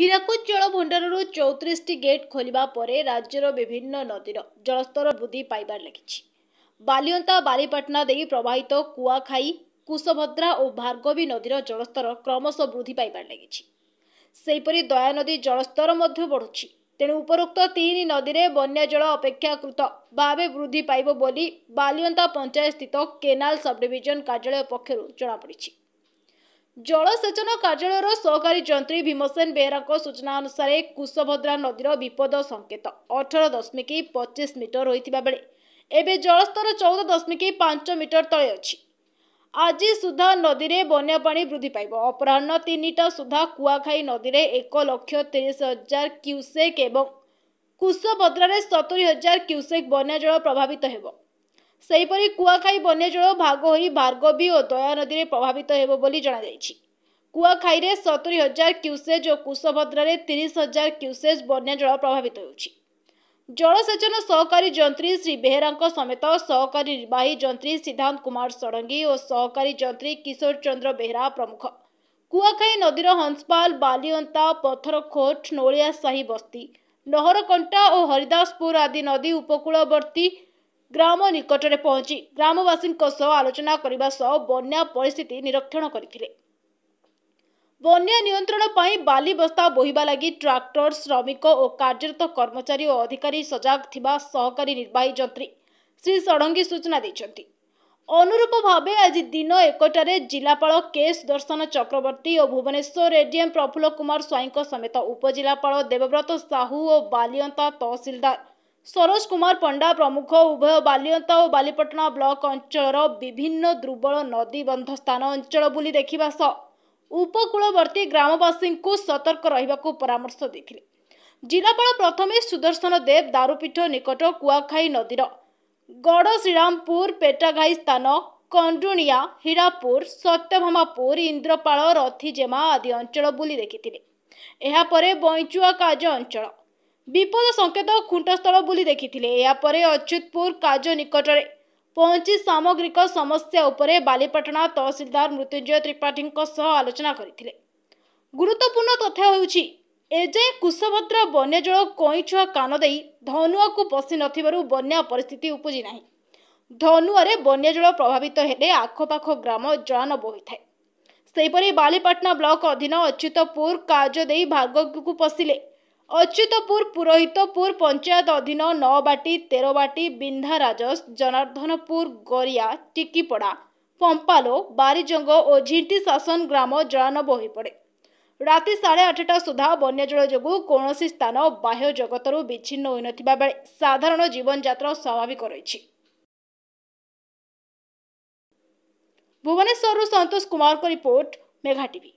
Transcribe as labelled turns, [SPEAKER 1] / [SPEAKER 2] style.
[SPEAKER 1] ହୀରାକୁଦ ଜଳ ଭଣ୍ଡାରରୁ ଚଉତିରିଶଟି ଗେଟ୍ ଖୋଲିବା ପରେ ରାଜ୍ୟର ବିଭିନ୍ନ ନଦୀର ଜଳସ୍ତର ବୃଦ୍ଧି ପାଇବାରେ ଲାଗିଛି ବାଲିଅନ୍ତା ବାଲିପାଟଣା ଦେଇ ପ୍ରବାହିତ କୁଆଖାଇ କୁଶଭଦ୍ରା ଓ ଭାର୍ଗବୀ ନଦୀର ଜଳସ୍ତର କ୍ରମଶଃ ବୃଦ୍ଧି ପାଇବାରେ ଲାଗିଛି ସେହିପରି ଦୟାନଦୀ ଜଳସ୍ତର ମଧ୍ୟ ବଢ଼ୁଛି ତେଣୁ ଉପରୋକ୍ତ ତିନି ନଦୀରେ ବନ୍ୟା ଜଳ ଅପେକ୍ଷାକୃତ ଭାବେ ବୃଦ୍ଧି ପାଇବ ବୋଲି ବାଲିଅନ୍ତା ପଞ୍ଚାୟତସ୍ଥିତ କେନାଲ ସବ୍ଡିଭିଜନ କାର୍ଯ୍ୟାଳୟ ପକ୍ଷରୁ ଜଣାପଡ଼ିଛି ଜଳସେଚନ କାର୍ଯ୍ୟାଳୟର ସହକାରୀ ଯନ୍ତ୍ରୀ ଭୀମସେନ ବେହେରାଙ୍କ ସୂଚନା ଅନୁସାରେ କୁଶଭଦ୍ରା ନଦୀର ବିପଦ ସଂକେତ ଅଠର ଦଶମିକ ପଚିଶ ମିଟର ହୋଇଥିବା ବେଳେ ଏବେ ଜଳସ୍ତର ଚଉଦ ଦଶମିକ ପାଞ୍ଚ ମିଟର ତଳେ ଅଛି ଆଜି ସୁଦ୍ଧା ନଦୀରେ ବନ୍ୟାପାଣି ବୃଦ୍ଧି ପାଇବ ଅପରାହ୍ନ ତିନିଟା ସୁଦ୍ଧା କୁଆଖାଇ ନଦୀରେ ଏକ ଲକ୍ଷ ତିରିଶ ହଜାର କ୍ୟୁସେକ୍ ଏବଂ କୁଶଭଦ୍ରାରେ ସତୁରି ହଜାର କ୍ୟୁସେକ୍ ବନ୍ୟାଜଳ ପ୍ରଭାବିତ ହେବ ସେହିପରି କୁଆଖାଇ ବନ୍ୟାଜଳ ଭାଗ ହୋଇ ଭାର୍ଗବୀ ଓ ଦୟା ନଦୀରେ ପ୍ରଭାବିତ ହେବ ବୋଲି ଜଣାଯାଇଛି କୁଆଖାଇରେ ସତୁରି ହଜାର କ୍ୟୁସେଜ୍ ଓ କୁଶଭଦ୍ରାରେ ତିରିଶ ହଜାର କ୍ୟୁସେଜ୍ ବନ୍ୟାଜଳ ପ୍ରଭାବିତ ହେଉଛି ଜଳସେଚନ ସହକାରୀ ଯନ୍ତ୍ରୀ ଶ୍ରୀ ବେହେରାଙ୍କ ସମେତ ସହକାରୀ ନିର୍ବାହୀ ଯନ୍ତ୍ରୀ ସିଦ୍ଧାନ୍ତ କୁମାର ଷଡ଼ଙ୍ଗୀ ଓ ସହକାରୀ ଯନ୍ତ୍ରୀ କିଶୋର ଚନ୍ଦ୍ର ବେହେରା ପ୍ରମୁଖ କୁଆଖାଇ ନଦୀର ହଂସପାଲ ବାଲିଅନ୍ତା ପଥରଖୋଟ ନୋଳିଆ ସାହି ବସ୍ତି ନହରକଣ୍ଟା ଓ ହରିଦାସପୁର ଆଦି ନଦୀ ଉପକୂଳବର୍ତ୍ତୀ ଗ୍ରାମ ନିକଟରେ ପହଞ୍ଚି ଗ୍ରାମବାସୀଙ୍କ ସହ ଆଲୋଚନା କରିବା ସହ ବନ୍ୟା ପରିସ୍ଥିତି ନିରୀକ୍ଷଣ କରିଥିଲେ ବନ୍ୟା ନିୟନ୍ତ୍ରଣ ପାଇଁ ବାଲି ବସ୍ତା ବୋହିବା ଲାଗି ଟ୍ରାକ୍ଟର ଶ୍ରମିକ ଓ କାର୍ଯ୍ୟରତ କର୍ମଚାରୀ ଓ ଅଧିକାରୀ ସଜାଗ ଥିବା ସହକାରୀ ନିର୍ବାହୀ ଯନ୍ତ୍ରୀ ଶ୍ରୀ ଷଡ଼ଙ୍ଗୀ ସୂଚନା ଦେଇଛନ୍ତି ଅନୁରୂପ ଭାବେ ଆଜି ଦିନ ଏକଟାରେ ଜିଲ୍ଲାପାଳ କେ ସୁଦର୍ଶନ ଚକ୍ରବର୍ତ୍ତୀ ଓ ଭୁବନେଶ୍ୱର ଏଡିଏମ୍ ପ୍ରଫୁଲ୍ଲ କୁମାର ସ୍ୱାଇଁଙ୍କ ସମେତ ଉପଜିଲ୍ଲାପାଳ ଦେବବ୍ରତ ସାହୁ ଓ ବାଲିଅନ୍ତା ତହସିଲଦାର ସରୋଜ କୁମାର ପଣ୍ଡା ପ୍ରମୁଖ ଉଭୟ ବାଲିଅନ୍ତା ଓ ବାଲିପାଟଣା ବ୍ଲକ ଅଞ୍ଚଳର ବିଭିନ୍ନ ଦୁର୍ବଳ ନଦୀ ବନ୍ଧ ସ୍ଥାନ ଅଞ୍ଚଳ ବୁଲି ଦେଖିବା ସହ ଉପକୂଳବର୍ତ୍ତୀ ଗ୍ରାମବାସୀଙ୍କୁ ସତର୍କ ରହିବାକୁ ପରାମର୍ଶ ଦେଇଥିଲେ ଜିଲ୍ଲାପାଳ ପ୍ରଥମେ ସୁଦର୍ଶନ ଦେବ ଦାରୁପୀଠ ନିକଟ କୁଆଖାଇ ନଦୀର ଗଡ଼ଶ୍ରୀରାମପୁର ପେଟାଘାଇ ସ୍ଥାନ କଣ୍ଡୁଣିଆ ହୀରାପୁର ସତ୍ୟଭାମାପୁର ଇନ୍ଦ୍ରପାଳ ରଥିଜେମା ଆଦି ଅଞ୍ଚଳ ବୁଲି ଦେଖିଥିଲେ ଏହାପରେ ବଇଁଚୁଆ କାଜ ଅଞ୍ଚଳ ବିପଦ ସଙ୍କେତ ଖୁଣ୍ଟସ୍ଥଳ ବୁଲି ଦେଖିଥିଲେ ଏହାପରେ ଅଚ୍ୟୁତପୁର କାଜ ନିକଟରେ ପହଞ୍ଚି ସାମଗ୍ରିକ ସମସ୍ୟା ଉପରେ ବାଲିପାଟଣା ତହସିଲଦାର ମୃତ୍ୟୁଞ୍ଜୟ ତ୍ରିପାଠୀଙ୍କ ସହ ଆଲୋଚନା କରିଥିଲେ ଗୁରୁତ୍ୱପୂର୍ଣ୍ଣ ତଥ୍ୟ ହେଉଛି ଏଯାଏଁ କୁଶଭଦ୍ର ବନ୍ୟାଜଳ କଇଁଛୁଆ କାନ ଦେଇ ଧନୁଆକୁ ପଶି ନଥିବାରୁ ବନ୍ୟା ପରିସ୍ଥିତି ଉପୁଜି ନାହିଁ ଧନୁଆରେ ବନ୍ୟାଜଳ ପ୍ରଭାବିତ ହେଲେ ଆଖପାଖ ଗ୍ରାମ ଜଳାନ ବୋହିଥାଏ ସେହିପରି ବାଲିପାଟଣା ବ୍ଲକ ଅଧୀନ ଅଚ୍ୟୁତପୁର କାର୍ଯ୍ୟ ଦେଇ ଭାର୍ଗବୀକୁ ପଶିଲେ ଅଚ୍ୟୁତପୁର ପୁରୋହିତପୁର ପଞ୍ଚାୟତ ଅଧୀନ ନଅବାଟି ତେରବାଟି ବିନ୍ଧାରାଜସ ଜନାର୍ଦ୍ଦନପୁର ଗରିଆ ଟିକିପଡ଼ା ପମ୍ପାଲୋ ବାରିଜଙ୍ଗ ଓ ଝିଣ୍ଟି ଶାସନ ଗ୍ରାମ ଜଳାନବ ହୋଇପଡ଼େ ରାତି ସାଢ଼େ ଆଠଟା ସୁଦ୍ଧା ବନ୍ୟାଜଳ ଯୋଗୁଁ କୌଣସି ସ୍ଥାନ ବାହ୍ୟ ଜଗତରୁ ବିଚ୍ଛିନ୍ନ ହୋଇନଥିବା ବେଳେ ସାଧାରଣ ଜୀବନଯାତ୍ରା ସ୍ୱାଭାବିକ ରହିଛି ଭୁବନେଶ୍ୱରରୁ ସନ୍ତୋଷ କୁମାରଙ୍କ ରିପୋର୍ଟ ମେଘା ଟିଭି